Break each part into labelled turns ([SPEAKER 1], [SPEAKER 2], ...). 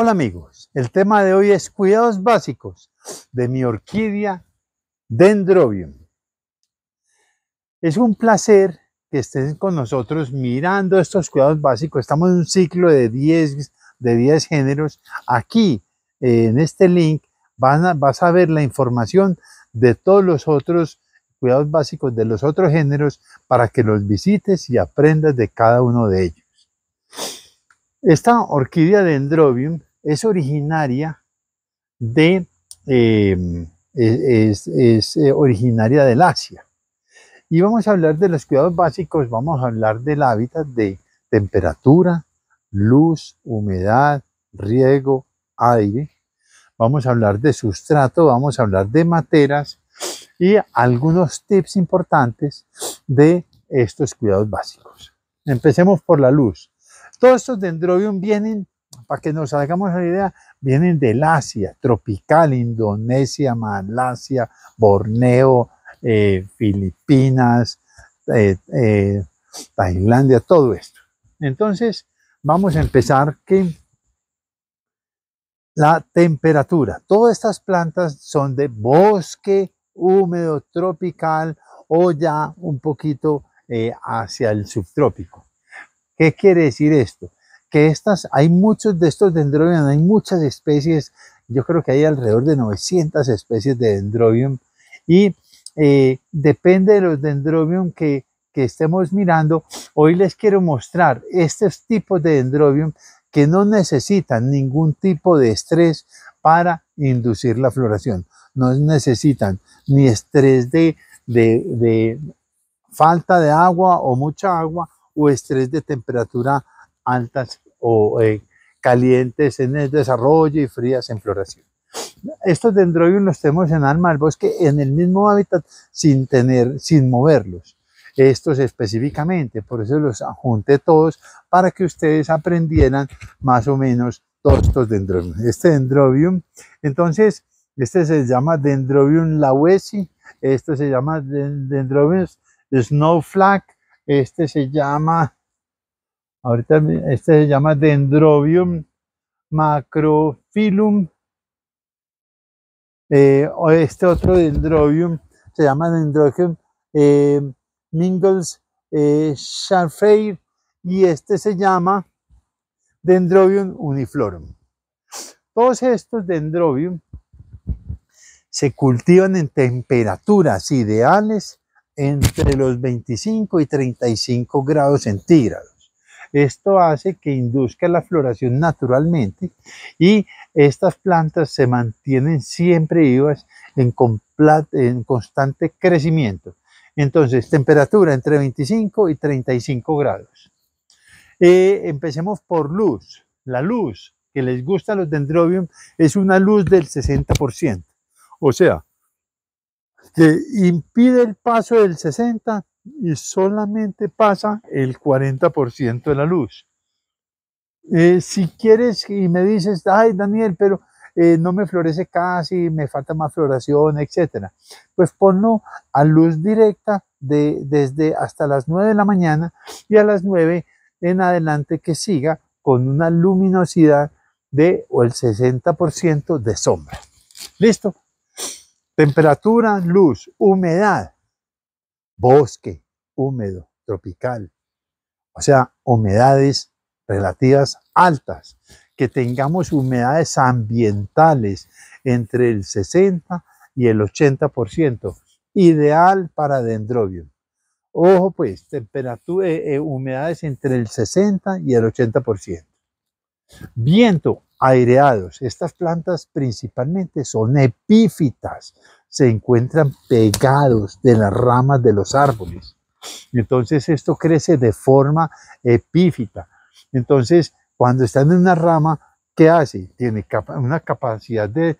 [SPEAKER 1] Hola amigos, el tema de hoy es cuidados básicos de mi orquídea Dendrobium. Es un placer que estén con nosotros mirando estos cuidados básicos. Estamos en un ciclo de 10 de géneros. Aquí eh, en este link vas a ver la información de todos los otros cuidados básicos de los otros géneros para que los visites y aprendas de cada uno de ellos. Esta orquídea Dendrobium es originaria de, em, es, eh, del Asia. Y vamos a hablar de los cuidados básicos, vamos a hablar del hábitat de temperatura, luz, humedad, riego, aire. Vamos a hablar de sustrato, vamos a hablar de materas y algunos tips importantes de estos cuidados básicos. Empecemos por la luz. Todos estos dendrobium vienen para que nos hagamos la idea, vienen del Asia tropical, Indonesia, Malasia, Borneo, eh, Filipinas, eh, eh, Tailandia, todo esto. Entonces, vamos a empezar que la temperatura. Todas estas plantas son de bosque húmedo tropical o ya un poquito hacia el subtrópico. ¿Qué quiere decir esto? que estas, hay muchos de estos dendrobium, hay muchas especies, yo creo que hay alrededor de 900 especies de dendrobium y eh, depende de los dendrobium que, que estemos mirando, hoy les quiero mostrar estos tipos de dendrobium que no necesitan ningún tipo de estrés para inducir la floración. No necesitan ni estrés de, de, de falta de agua o mucha agua o estrés de temperatura altas o eh, calientes en el desarrollo y frías en floración. Estos dendrobium los tenemos en alma del bosque en el mismo hábitat sin tener, sin moverlos. Estos específicamente, por eso los junté todos para que ustedes aprendieran más o menos todos estos dendrobium. Este dendrobium, entonces, este se llama dendrobium lawesi, este se llama dendrobium snowflake, este se llama Ahorita este se llama Dendrobium macrophyllum. Eh, este otro Dendrobium se llama Dendrobium eh, Mingles eh, y este se llama Dendrobium uniflorum. Todos estos Dendrobium se cultivan en temperaturas ideales entre los 25 y 35 grados centígrados. Esto hace que induzca la floración naturalmente y estas plantas se mantienen siempre vivas en, constante crecimiento. Entonces, temperatura entre 25 y 35 grados. Eh, empecemos por luz. La luz que les gusta a los dendrobium es una luz del 60%. O sea, que impide el paso del 60 y solamente pasa el 40% de la luz. Eh, si quieres y me dices, ay Daniel, pero eh, no me florece casi, me falta más floración, etcétera, Pues ponlo a luz directa de, desde hasta las 9 de la mañana y a las 9 en adelante que siga con una luminosidad de o el 60% de sombra. ¿Listo? Temperatura, luz, humedad bosque húmedo, tropical. O sea, humedades relativas altas, que tengamos humedades ambientales entre el 60 y el 80%, ideal para dendrobium. Ojo pues, temperatura, eh, eh, humedades entre el 60 y el 80%. Viento, aireados. Estas plantas principalmente son epífitas, se encuentran pegados de las ramas de los árboles. Entonces esto crece de forma epífita. Entonces, cuando están en una rama, ¿qué hace? Tiene una capacidad de,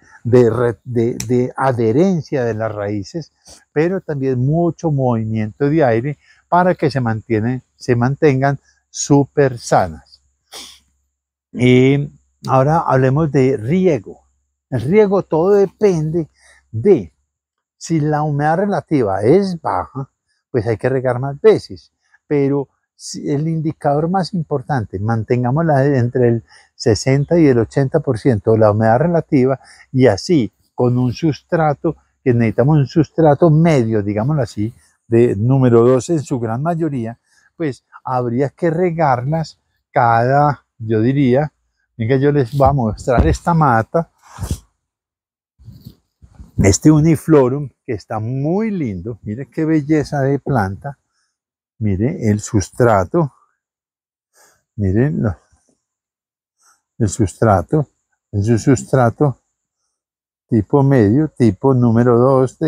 [SPEAKER 1] adherencia de las raíces, pero también mucho movimiento de aire para que se, mantienen, se mantengan súper sanas. Y ahora hablemos de riego. El riego todo depende de si la humedad relativa es baja, pues hay que regar más veces, pero el indicador más importante, mantengámosla entre el 60 y el 80% de la humedad relativa y así con un sustrato, que necesitamos un sustrato medio, digámoslo así, de número 12 en su gran mayoría, pues habría que regarlas cada, yo diría, venga yo les voy a mostrar esta mata, este uniflorum que está muy lindo, mire qué belleza de planta, mire el sustrato, miren el sustrato, es un sustrato tipo medio, tipo número 2,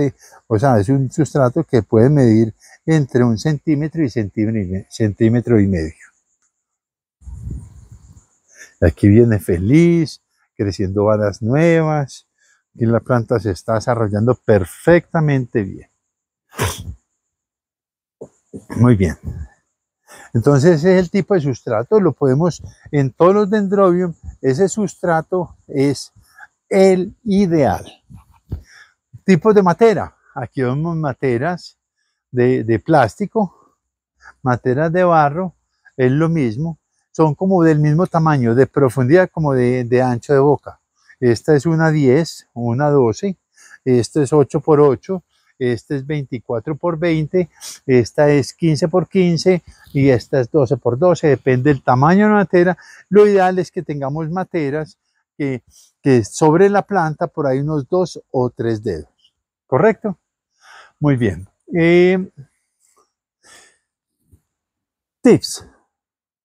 [SPEAKER 1] o sea, es un sustrato que puede medir entre un centímetro y centímetro y, centímetro y medio. Aquí viene feliz, creciendo varas nuevas, y la planta se está desarrollando perfectamente bien. Muy bien. Entonces ese es el tipo de sustrato, lo podemos en todos los dendrobium, ese sustrato es el ideal. Tipos de matera, aquí vemos materas de, plástico, materas de barro, es lo mismo, son como del mismo tamaño, de profundidad como de ancho de boca. Esta es una 10, una 12, esta es 8 por 8, esta es 24 por 20, esta es 15 por 15 y esta es 12 por 12, depende del tamaño de la matera. Lo ideal es que tengamos materas que, sobre la planta por ahí unos 2 o 3 dedos, ¿correcto? Muy bien. Eh, tips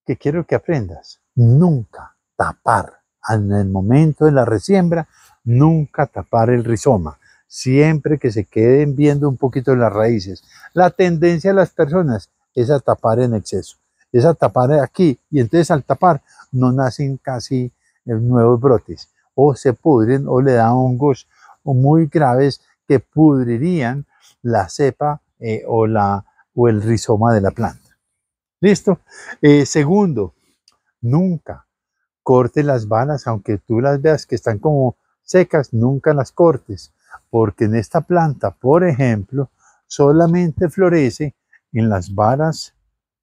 [SPEAKER 1] que quiero que aprendas. Nunca tapar en el momento de la resiembra, nunca tapar el rizoma, siempre que se queden viendo un poquito las raíces. La tendencia de las personas es a tapar en exceso, es a tapar aquí y entonces al tapar no nacen casi eh, nuevos brotes o se pudren o le dan hongos muy graves que pudrirían la cepa eh, o, la, o el rizoma de la planta. ¿Listo? Eh, segundo, nunca Corte las balas, aunque tú las veas que están como secas, nunca las cortes, porque en esta planta, por ejemplo, solamente florece en las varas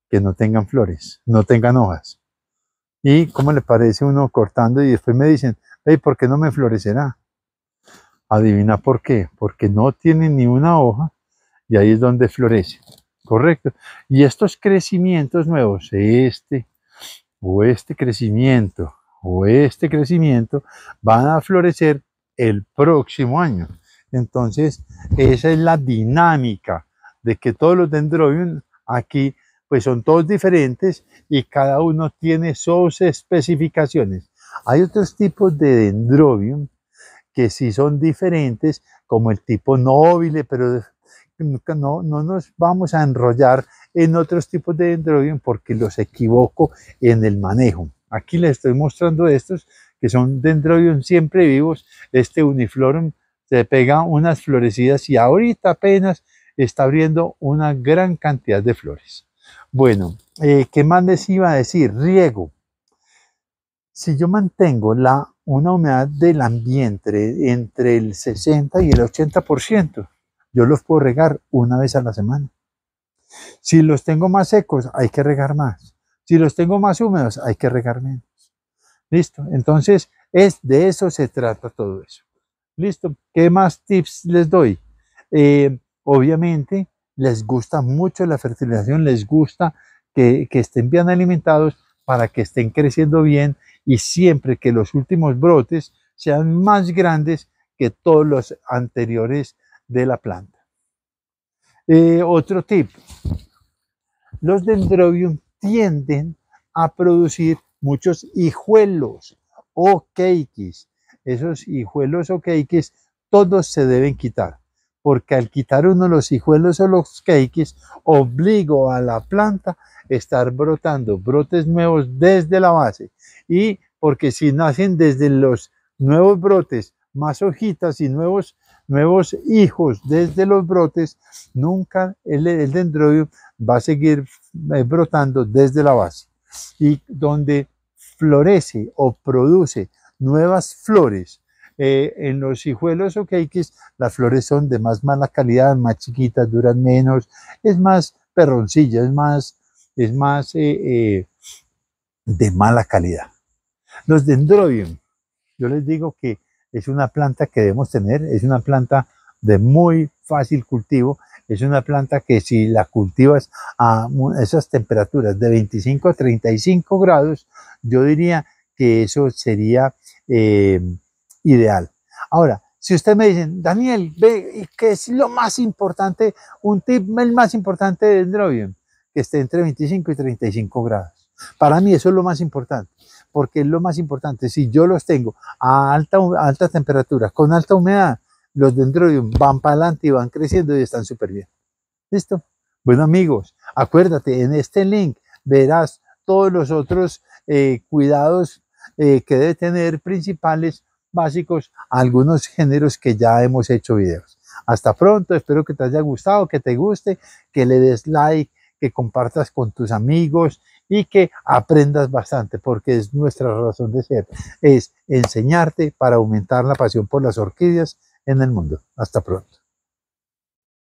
[SPEAKER 1] que no tengan flores, no tengan hojas. ¿Y cómo le parece uno cortando y después me dicen, hey, ¿por qué no me florecerá? Adivina por qué, porque no tiene ni una hoja y ahí es donde florece, ¿correcto? Y estos crecimientos nuevos, este, o este crecimiento o este crecimiento van a florecer el próximo año. Entonces, esa es la dinámica de que todos los dendrobium aquí pues son todos diferentes y cada uno tiene sus especificaciones. Hay otros tipos de dendrobium que sí son diferentes, como el tipo nobile, pero no, no nos vamos a enrollar en otros tipos de dendrobium porque los equivoco en el manejo. Aquí les estoy mostrando estos que son dendrobium siempre vivos. Este uniflorum se pega unas florecidas y ahorita apenas está abriendo una gran cantidad de flores. Bueno, eh, ¿qué más les iba a decir? Riego. Si yo mantengo la, una humedad del ambiente entre el 60 y el 80%, yo los puedo regar una vez a la semana. Si los tengo más secos, hay que regar más. Si los tengo más húmedos, hay que regar menos. ¿Listo? Entonces, es de eso se trata todo eso. ¿Listo? ¿Qué más tips les doy? Eh, obviamente, les gusta mucho la fertilización, les gusta que estén bien alimentados para que estén creciendo bien y siempre que los últimos brotes sean más grandes que todos los anteriores de la planta. Eh, otro tip, los dendrobium tienden a producir muchos hijuelos o keikis Esos hijuelos o keikis todos se deben quitar, porque al quitar uno los hijuelos o los keikis obligo a la planta a estar brotando brotes nuevos desde la base. Y porque si nacen desde los nuevos brotes, más hojitas y nuevos nuevos hijos desde los brotes, nunca el, el va a seguir eh, brotando desde la base. Y donde florece o produce nuevas flores, eh, en los hijuelos o queiques las flores son de más mala calidad, más chiquitas, duran menos, es más perroncilla, es más, es más eh, de mala calidad. Los dendrobium, yo les digo que es una planta que debemos tener, es una planta de muy fácil cultivo, es una planta que si la cultivas a esas temperaturas de 25 a 35 grados, yo diría que eso sería eh, ideal. Ahora, si usted me dicen, Daniel, ve, ¿qué es lo más importante? Un tip, el más importante de Dendrobium, que esté entre 25 y 35 grados. Para mí eso es lo más importante porque es lo más importante. Si yo los tengo a alta, alta temperatura, con alta humedad, los dendrobium van para adelante y van creciendo y están súper bien. ¿Listo? Bueno amigos, acuérdate, en este link verás todos los otros eh, cuidados eh, que debe tener principales, básicos, algunos géneros que ya hemos hecho videos. Hasta pronto, espero que te haya gustado, que te guste, que le des like, que compartas con tus amigos, y que aprendas bastante, porque es nuestra razón de ser, es enseñarte para aumentar la pasión por las orquídeas en el mundo. Hasta pronto.